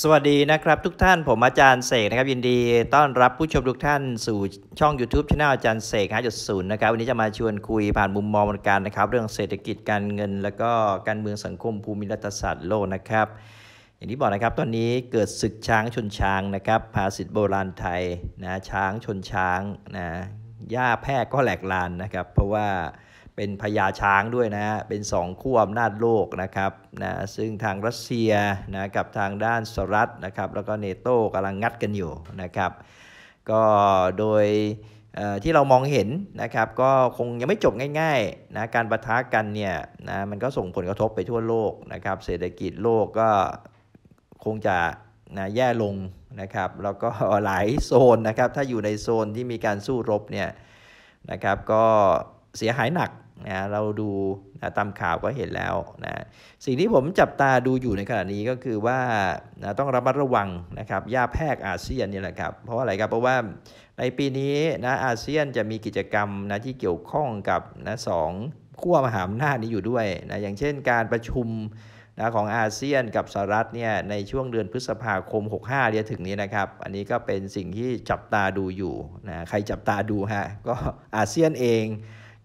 สวัสดีนะครับทุกท่านผมอาจารย์เสกนะครับยินดี ต้อนรับผู้ชมทุกท่านสู่ช่อง YouTube ช anel อาจารย์เสกหศูนย์นะครับวันนี้จะมาชวนคุยผ่านมุมมองการนะครับเรื่องเศรษฐกิจการเงิน แล้วก็การเมืองสังคมภูมิรัฐศาสตร์โลกนะครับ อย่างที่บอกนะครับตอนนี้เกิดศึกช้างชนช้างนะครับภาษิตโบราณไทยนะช้างชนช้างนะหญ้าแพรก็แหลกลานนะครับเพราะว่าเป็นพญาช้างด้วยนะเป็นสองขั้วอำนาจโลกนะครับนะ ซึ่งทางรัสเซียนะกับทางด้านสหรัฐนะครับแล้วก็เนโต้กำลังงัดกันอยู่นะครับ ก็โดยที่เรามองเห็นนะครับก็คงยังไม่จบง่ายๆนะการประทะกันเนี่ยนะมันก็ส่งผลกระทบไปทั่วโลกนะครับเศรษฐกิจโลกก็คงจะนะแย่ลงนะครับแล้วก็หลายโซนนะครับถ้าอยู่ในโซนที่มีการสู้รบเนี่ยนะครับก็เสียหายหนักนะเราดูนะตามข่าวก็เห็นแล้วนะสิ่งที่ผมจับตาดูอยู่ในขณะนี้ก็คือว่านะต้องระมัดระวังนะครับยาแพกอาเซียนนี่แหละครับเพราะอะไรครับ เพราะว่าในปีนี้นะอาเซียนจะมีกิจกรรมนะที่เกี่ยวข้องกับนะสองขั้วมหาอำนาจนี้อยู่ด้วยนะอย่างเช่นการประชุมนะของอาเซียนกับสหรัฐเนี่ยในช่วงเดือนพฤษภาคม 65เดียถึงนี้นะครับอันนี้ก็เป็นสิ่งที่จับตาดูอยู่นะใครจับตาดูฮะก็อาเซียนเอง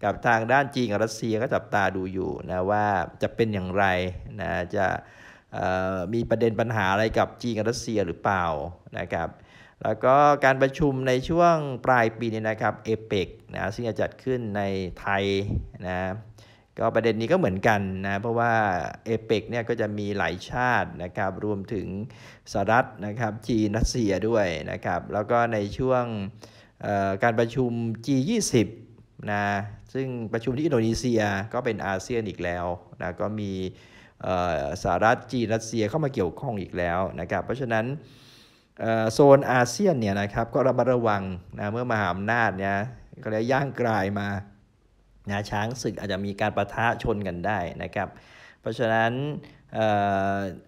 กับทางด้านจีนกับรัสเซียก็จับตาดูอยู่นะว่าจะเป็นอย่างไรนะจะมีประเด็นปัญหาอะไรกับจีนกับรัสเซียหรือเปล่านะครับแล้วก็การประชุมในช่วงปลายปีนี้นะครับเอเปกนะซึ่งจะจัดขึ้นในไทยนะก็ประเด็นนี้ก็เหมือนกันนะเพราะว่าเอเปกเนี่ยก็จะมีหลายชาตินะครับรวมถึงสหรัฐนะครับจีนรัสเซียด้วยนะครับแล้วก็ในช่วงการประชุม G20 นะซึ่งประชุมที่อินโดนีเซียก็เป็นอาเซียนอีกแล้วนะก็มีสหรัฐจีน รัสเซียเข้ามาเกี่ยวข้องอีกแล้วนะครับ เพราะฉะนั้นโซนอาเซียนเนี่ยนะครับก็ระมัดระวังนะเมื่อมาหาอำนาจเนี่ยก็เลยย่างกลายมานะช้างศึกอาจจะมีการประทะชนกันได้นะครับเพราะฉะนั้น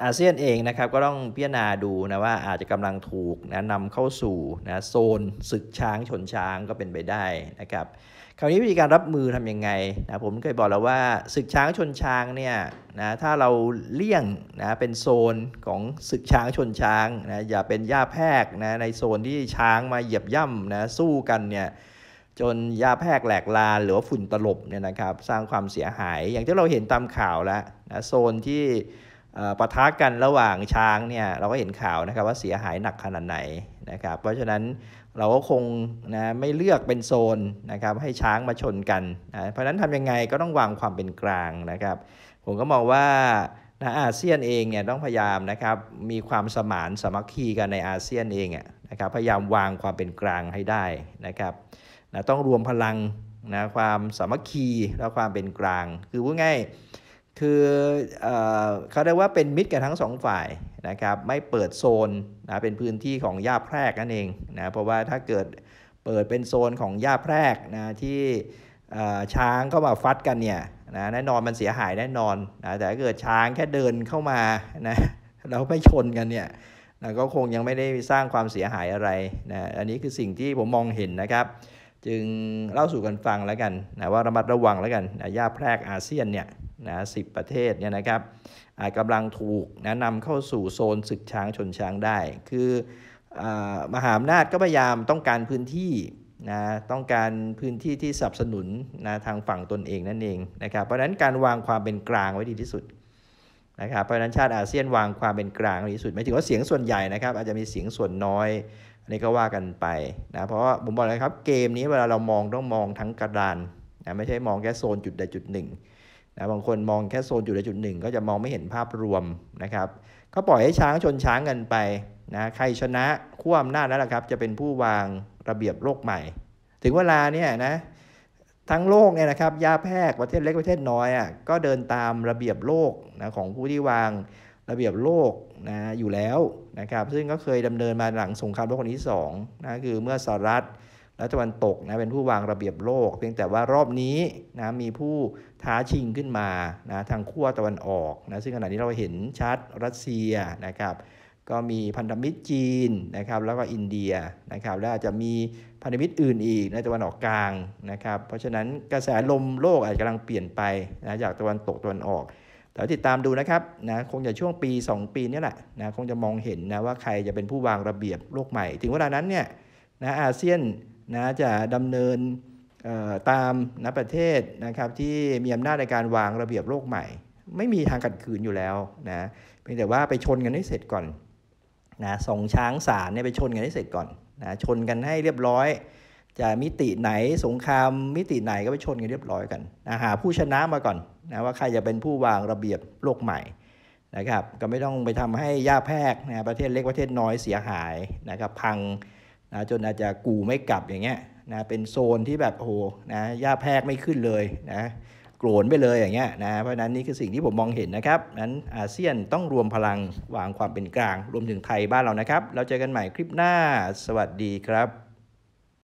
อาเซียนเองนะครับก็ต้องพิจารณาดูนะว่าอาจจะกำลังถูกนะนำเข้าสู่นะโซนศึกช้างชนช้างก็เป็นไปได้นะครับคราวนี้วิธีการรับมือทำยังไงนะผมเคยบอกแล้วว่าศึกช้างชนช้างเนี่ยนะถ้าเราเลี่ยงนะเป็นโซนของศึกช้างชนช้างนะอย่าเป็นย่าแพรกนะในโซนที่ช้างมาเหยียบย่ำนะสู้กันเนี่ยจนยาแพกแหลกลานหรือว่าฝุ่นตลบเนี่ยนะครับสร้างความเสียหายอย่างที่เราเห็นตามข่าวแล้วนะโซนที่ปะทะกันระหว่างช้างเนี่ยเราก็เห็นข่าวนะครับว่าเสียหายหนักขนาดไหนนะครับเพราะฉะนั้นเราก็คงนะไม่เลือกเป็นโซนนะครับให้ช้างมาชนกันนะเพราะฉะนั้นทำยังไงก็ต้องวางความเป็นกลางนะครับผมก็มองว่านะอาเซียนเองเนี่ยต้องพยายามนะครับมีความสมานสมัคคีกันในอาเซียนเองนะครับพยายามวางความเป็นกลางให้ได้นะครับนะต้องรวมพลังนะความสามัคคีและความเป็นกลาง คือพูดง่ายคือเอเขาเรียกว่าเป็นมิตรกันทั้งสองฝ่ายนะครับไม่เปิดโซนนะเป็นพื้นที่ของหญ้าแพรกนั่นเองนะเพราะว่าถ้าเกิดเปิดเป็นโซนของหญ้าแพรกนะที่ช้างเข้ามาฟัดกันเนี่ยนะแน่นอนมันเสียหายแน่นอนนะแต่ถ้าเกิดช้างแค่เดินเข้ามานะแล้วไม่ชนกันเนี่ยนะก็คงยังไม่ได้สร้างความเสียหายอะไรนะอันนี้คือสิ่งที่ผมมองเห็นนะครับจึงเล่าสู่กันฟังแล้วกันนะว่าระมัดระวังแล้วกันนะยาแพรกอาเซียนเนี่ยนะสิประเทศเนี่ยนะครับอาจกำลังถูกนะนำเข้าสู่โซนศึกช้างชนช้างได้ คืออมหาอำนาจก็พยายามต้องการพื้นที่นะต้องการพื้นที่ที่สนับสนุนนะทางฝั่งตนเองนั่นเองนะครับเพราะฉะนั้นการวางความเป็นกลางไว้ดีที่สุดนะครับเพราะฉะนั้นชาติอาเซียนวางความเป็นกลางดีที่สุดหมายถึงว่าเสียงส่วนใหญ่นะครับอาจจะมีเสียงส่วนน้อยันนี้ก็ว่ากันไปนะเพราะว่าผมบอกเลยครับเกมนี้เวลาเรามองต้องมองทั้งกระดานนะไม่ใช่มองแค่โซนจุดใดจุดหนึ่งนะบางคนมองแค่โซนจุดใดจุดหนึ่งก็จะมองไม่เห็นภาพรวมนะครับก็ปล่อยให้ช้างชนช้างกันไปนะใครชนะขัวอำนาจนั่นแหละครับจะเป็นผู้วางระเบียบโลกใหม่ ถึงเวลาเนี่ยนะทั้งโลกเนี่ยนะครับยาแพยกประเทศเล็กประเทศน้อยอ่ะก็เดินตามระเบียบโลกนะของผู้ที่วางระเบียบโลกนะอยู่แล้วนะครับซึ่งก็เคยดำเนินมาหลังสงครามโลกครั้งที่2นะคือเมื่อสหรัฐและตะวันตกนะเป็นผู้วางระเบียบโลกเพียงแต่ว่ารอบนี้นะมีผู้ท้าชิงขึ้นมานะทางขั้วตะวันออกนะซึ่งขณะนี้เราเห็นชัดรัสเซียนะครับก็มีพันธมิตรจีนนะครับแล้วก็อินเดียนะครับและอาจจะมีพันธมิตรอื่นอีกในตะวันออกกลางนะครับเพราะฉะนั้นกระแสลมโลกอาจจะกำลังเปลี่ยนไปนะจากตะวันตกตะวันออกแต่ติดตามดูนะครับ นะ คงจะช่วงปี 2 ปีนี้แหละ นะ คงจะมองเห็นนะว่าใครจะเป็นผู้วางระเบียบโลกใหม่ ถึงเวลานั้นเนี่ย นะอาเซียนนะจะดำเนินตาม นะประเทศนะครับที่มีอำนาจในการวางระเบียบโลกใหม่ ไม่มีทางกัดขืนอยู่แล้วนะเพียงแต่ว่าไปชนกันให้เสร็จก่อนนะสองช้างสารเนี่ยไปชนกันให้เสร็จก่อนนะ ชนกันให้เรียบร้อยจะมิติไหนสงครามมิติไหนก็ไปชนกันเรียบร้อยกันนะหาผู้ชนะมาก่อนนะว่าใครจะเป็นผู้วางระเบียบโลกใหม่นะครับ ก็ไม่ต้องไปทำให้ย่าแพรกนะประเทศเล็กประเทศน้อยเสียหายนะครับ พังนะจนอาจจะกูไม่กลับอย่างเงี้ยนะเป็นโซนที่แบบโอ้โหนะย่าแพรกไม่ขึ้นเลยนะโกรนไปเลยอย่างเงี้ยนะเพราะนั้นนี่คือสิ่งที่ผมมองเห็นนะครับนั้นอาเซียนต้องรวมพลังวางความเป็นกลาง รวมถึงไทยบ้านเรานะครับเราเจอกันใหม่คลิปหน้าสวัสดีครับ